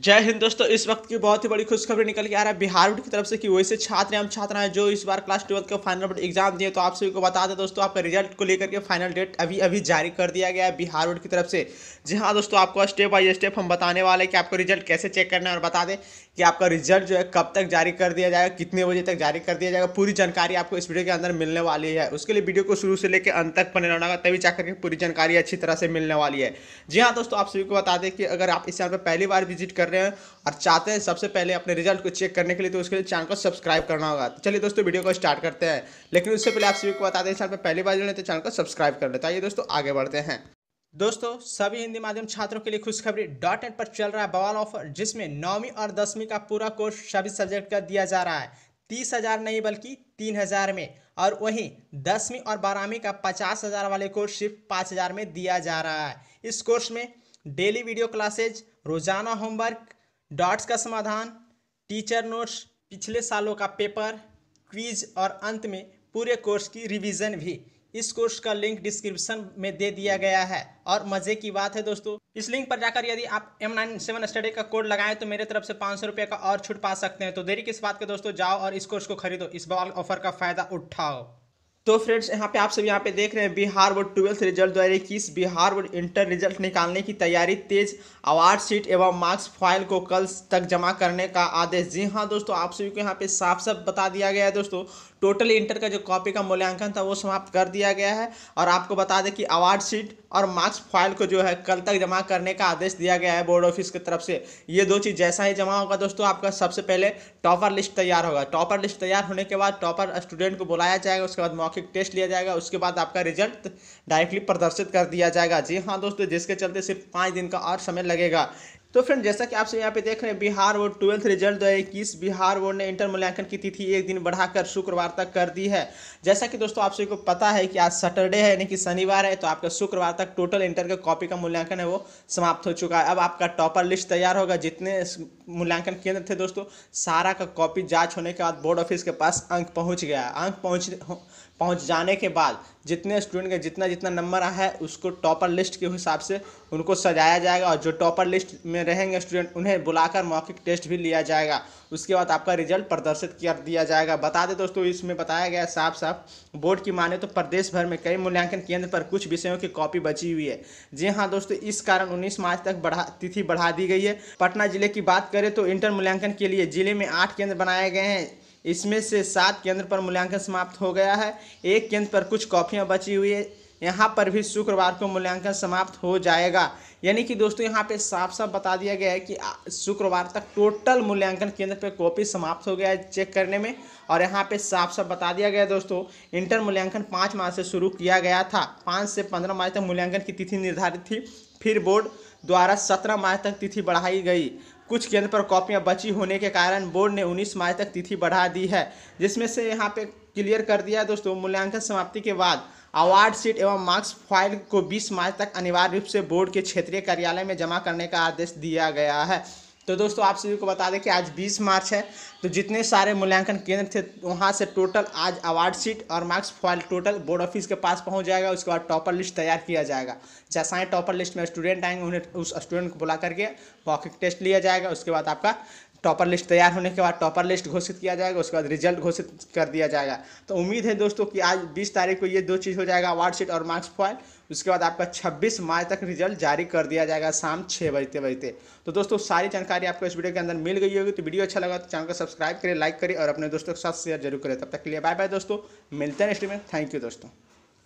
जय हिंद दोस्तों इस वक्त की बहुत ही बड़ी खुशखबरी निकल के आ रहा है बिहार बोर्ड की तरफ से कि वैसे छात्र एवं छात्राएं जो इस बार क्लास ट्वेल्थ का फाइनल बोर्ड एग्जाम दिए तो आप सभी को बता दें दोस्तों आपका रिजल्ट को लेकर के फाइनल डेट अभी अभी जारी कर दिया गया है बिहार बोर्ड की तरफ से जी हाँ दोस्तों आपको स्टेप बाई स्टेप हम बताने वाले हैं कि आपको रिजल्ट कैसे चेक करना है और बता दें कि आपका रिजल्ट जो है कब तक जारी कर दिया जाएगा कितने बजे तक जारी कर दिया जाएगा पूरी जानकारी आपको इस वीडियो के अंदर मिलने वाली है उसके लिए वीडियो को शुरू से लेकर अंत तक बने रहना तभी चाह करके पूरी जानकारी अच्छी तरह से मिलने वाली है जी हाँ दोस्तों आप सभी को बता दें कि अगर आप इस चैनल पर पहली बार विजिट कर रहे हैं और चाहते हैं सबसे पहले अपने रिजल्ट को चेक करने के लिए तो उसके लिए चैनल को सब्सक्राइब करना होगा तो चलिए दोस्तों वीडियो को स्टार्ट करते हैं लेकिन उससे पहले आप सभी को बता दें चैनल पर पहली बार जुड़े तो चैनल को सब्सक्राइब कर लेता तो है दोस्तों आगे बढ़ते हैं दोस्तों सभी हिंदी माध्यम छात्रों के लिए खुशखबरी डॉट नेट पर चल रहा है बवाल ऑफर जिसमें नौवीं और दसवीं का पूरा कोर्स सभी सब्जेक्ट का दिया जा रहा है तीस हज़ार नहीं बल्कि तीन हज़ार में और वहीं दसवीं और बारहवीं का पचास हज़ार वाले कोर्स सिर्फ पाँच हज़ार में दिया जा रहा है इस कोर्स में डेली वीडियो क्लासेज रोजाना होमवर्क डॉट्स का समाधान टीचर नोट्स पिछले सालों का पेपर क्विज और अंत में पूरे कोर्स की रिवीजन भी इस कोर्स का लिंक डिस्क्रिप्शन में दे दिया गया है और मज़े की बात है दोस्तों इस लिंक पर जाकर यदि आप एम नाइन सेवन स्टडी का कोड लगाएं तो मेरे तरफ से पाँच सौ रुपये का और छूट पा सकते हैं तो देरी किस बात के दोस्तों जाओ और इस कोर्स को खरीदो इस बार ऑफर का फ़ायदा उठाओ तो फ्रेंड्स यहाँ पे आप सब यहाँ पे देख रहे हैं बिहार बोर्ड ट्वेल्थ रिजल्ट दो हज़ार इक्कीस बिहार बोर्ड इंटर रिजल्ट निकालने की तैयारी तेज अवार्ड शीट एवं मार्क्स फाइल को कल तक जमा करने का आदेश जी हाँ दोस्तों आप सभी को यहाँ पे साफ साफ बता दिया गया है दोस्तों टोटल इंटर का जो कॉपी का मूल्यांकन था वो समाप्त कर दिया गया है और आपको बता दें कि अवार्ड शीट और मार्क्स फाइल को जो है कल तक जमा करने का आदेश दिया गया है बोर्ड ऑफिस की तरफ से ये दो चीज़ जैसा ही जमा होगा दोस्तों आपका सबसे पहले टॉपर लिस्ट तैयार होगा टॉपर लिस्ट तैयार होने के बाद टॉपर स्टूडेंट को बुलाया जाएगा उसके बाद मौखिक टेस्ट लिया जाएगा उसके बाद आपका रिजल्ट डायरेक्टली प्रदर्शित कर दिया जाएगा जी हाँ दोस्तों जिसके चलते सिर्फ पाँच दिन का और समय लगेगा तो फ्रेंड जैसा कि आप सब यहाँ पे देख रहे हैं बिहार बोर्ड ट्वेल्थ रिजल्ट दो इक्कीस बिहार बोर्ड ने इंटर मूल्यांकन की तिथि एक दिन बढ़ाकर शुक्रवार तक कर दी है जैसा कि दोस्तों आप सभी को पता है कि आज सैटरडे है यानी कि शनिवार है तो आपका शुक्रवार तक टोटल इंटर का कॉपी का मूल्यांकन है वो समाप्त हो चुका है अब आपका टॉपर लिस्ट तैयार होगा जितने मूल्यांकन केंद्र थे दोस्तों सारा का कॉपी जाँच होने के बाद बोर्ड ऑफिस के पास अंक पहुँच गया अंक पहुँच पहुँच जाने के बाद जितने स्टूडेंट का जितना जितना नंबर आया है उसको टॉपर लिस्ट के हिसाब से उनको सजाया जाएगा और जो टॉपर लिस्ट में में रहेंगे स्टूडेंट उन्हें बुलाकर मौखिक टेस्ट भी लिया जाएगा उसके बाद आपका रिजल्ट प्रदर्शित कर दिया जाएगा बता दें दोस्तों इसमें बताया गया साफ साफ बोर्ड की माने तो प्रदेश भर में कई मूल्यांकन केंद्र पर कुछ विषयों की कॉपी बची हुई है जी हाँ दोस्तों इस कारण उन्नीस मार्च तक बढ़ा तिथि बढ़ा दी गई है पटना जिले की बात करें तो इंटर मूल्यांकन के लिए जिले में आठ केंद्र बनाए गए हैं इसमें से सात केंद्र पर मूल्यांकन समाप्त हो गया है एक केंद्र पर कुछ कॉपियां बची हुई है यहाँ पर भी शुक्रवार को मूल्यांकन समाप्त हो जाएगा यानी कि दोस्तों यहाँ पे साफ साफ बता दिया गया है कि शुक्रवार तक टोटल मूल्यांकन केंद्र पे कॉपी समाप्त हो गया है चेक करने में और यहाँ पे साफ साफ बता दिया गया दोस्तों इंटर मूल्यांकन पाँच मार्च से शुरू किया गया था पाँच से पंद्रह मार्च तक मूल्यांकन की तिथि निर्धारित थी फिर बोर्ड द्वारा सत्रह मार्च तक तिथि बढ़ाई गई कुछ केंद्र पर कॉपियाँ बची होने के कारण बोर्ड ने उन्नीस मार्च तक तिथि बढ़ा दी है जिसमें से यहाँ पर क्लियर कर दिया दोस्तों मूल्यांकन समाप्ति के बाद अवार्ड सीट एवं मार्क्स फाइल को 20 मार्च तक अनिवार्य रूप से बोर्ड के क्षेत्रीय कार्यालय में जमा करने का आदेश दिया गया है तो दोस्तों आप सभी को बता दें कि आज 20 मार्च है तो जितने सारे मूल्यांकन केंद्र थे वहाँ से टोटल आज अवार्ड सीट और marks foil total board office के पास पहुँच जाएगा उसके बाद टॉपर लिस्ट तैयार किया जाएगा जैसा टॉपर लिस्ट में स्टूडेंट आएंगे उन्हें उस स्टूडेंट को बुला करके वॉकिंग टेस्ट लिया जाएगा उसके बाद आपका टॉपर लिस्ट तैयार होने के बाद टॉपर लिस्ट घोषित किया जाएगा उसके बाद रिजल्ट घोषित कर दिया जाएगा तो उम्मीद है दोस्तों कि आज 20 तारीख को ये दो चीज़ हो जाएगा अवार्ड शीट और मार्क्स फॉइल उसके बाद आपका 26 मार्च तक रिजल्ट जारी कर दिया जाएगा शाम छः बजते बजते तो दोस्तों सारी जानकारी आपको इस वीडियो के अंदर मिल गई होगी तो वीडियो अच्छा लगा तो चैनल को सब्सक्राइब करें लाइक करें और अपने दोस्तों के साथ शेयर जरूर करें तब तक के लिए बाय बाय दोस्तों मिलते हैं नेक्स्ट में थैंक यू दोस्तों